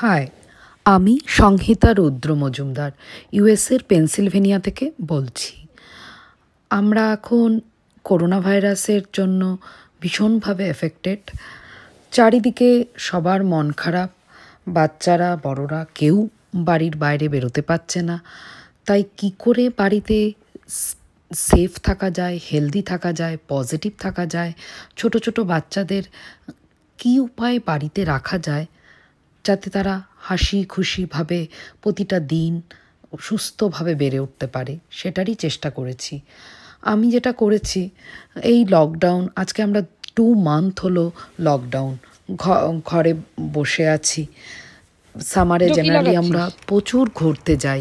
high আমি সংহিতা রুদ্র মজুমদার ইউএসের Pennsylvania থেকে বলছি আমরা এখন করোনা ভাইরাসের জন্য ভীষণভাবে এফেক্টেড চারিদিকে সবার মন খারাপ বাচ্চারা বড়রা কেউ বাড়ির বাইরে বেরোতে পারছে না তাই কি করে বাড়িতে সেফ থাকা যায় হেলদি থাকা যায় পজিটিভ থাকা যায় ছোট ছোট বাচ্চাদের কি উপায় বাড়িতে রাখা যায় যাতে তারা হাসি খুশিভাবে প্রতিটা দিন সুস্থভাবে বেড়ে উঠতে পারে সেটারই চেষ্টা করেছি আমি যেটা করেছি এই লকডাউন আজকে আমরা টু মান্থ হলো লকডাউন ঘরে বসে আছি সামারে জেনারেলি আমরা প্রচুর ঘুরতে যাই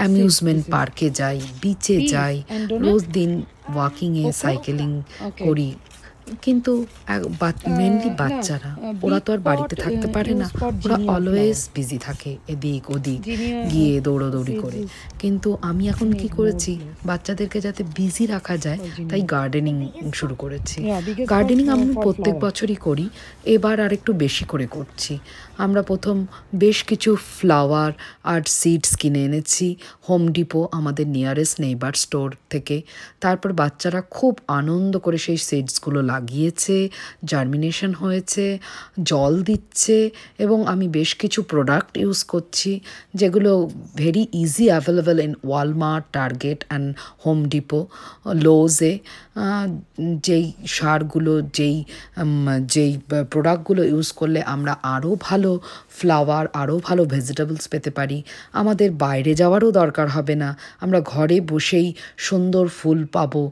অ্যামিউজমেন্ট পার্কে যাই বিচে যাই রোজ দিন ওয়াকিংয়ে সাইকেলিং করি কিন্তু মেনলি বাচ্চারা ওরা তো আর বাড়িতে থাকতে পারে না ওরা অলওয়েজ বিজি থাকে এদিক ওদিক গিয়ে দৌড়োদৌড়ি করে কিন্তু আমি এখন কি করেছি বাচ্চাদেরকে যাতে বিজি রাখা যায় oh, তাই গার্ডেনিং শুরু করেছি গার্ডেনিং আমি প্রত্যেক বছরই করি এবার আর একটু বেশি করে করছি আমরা প্রথম বেশ কিছু ফ্লাওয়ার আর সিডস কিনে এনেছি হোম ডিপো আমাদের নিয়ারেস্ট নেইবার স্টোর থেকে তারপর বাচ্চারা খুব আনন্দ করে সেই সিডসগুলো লাগিয়েছে জার্মিনেশন হয়েছে জল দিচ্ছে এবং আমি বেশ কিছু প্রোডাক্ট ইউজ করছি যেগুলো very easy available in Walmart Target and Home Depot Lowe's যেই সারগুলো যেই যেই প্রোডাক্টগুলো ইউজ করলে আমরা আরও ভালো ফ্লাওয়ার আরও ভালো ভেজিটেবলস পেতে পারি আমাদের বাইরে যাওয়ারও দরকার হবে না আমরা ঘরে বসেই সুন্দর ফুল পাবো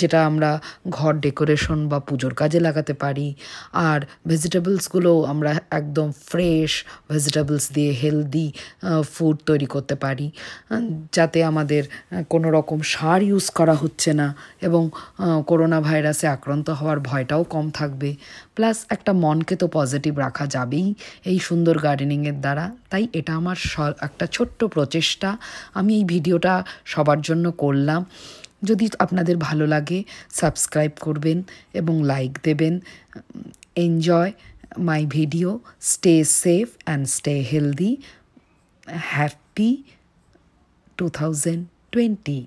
যেটা আমরা ঘর ডেকোরেশন বা পুজোর কাজে লাগাতে পারি আর ভেজিটেবলসগুলো আমরা একদম ফ্রেশ ভেজিটেবলস দিয়ে হেলদি ফুড তৈরি করতে পারি যাতে আমাদের কোনো রকম সার ইউজ করা হচ্ছে না এবং করোনা ভাইরাসে আক্রান্ত হওয়ার ভয়টাও কম থাকবে প্লাস একটা মনকে তো পজিটিভ রাখা যাবেই এই সুন্দর গার্ডেনিংয়ের দ্বারা তাই এটা আমার একটা ছোট্ট প্রচেষ্টা আমি এই ভিডিওটা সবার জন্য করলাম যদি আপনাদের ভালো লাগে সাবস্ক্রাইব করবেন এবং লাইক দেবেন enjoy my video stay safe and stay healthy happy two thousand twenty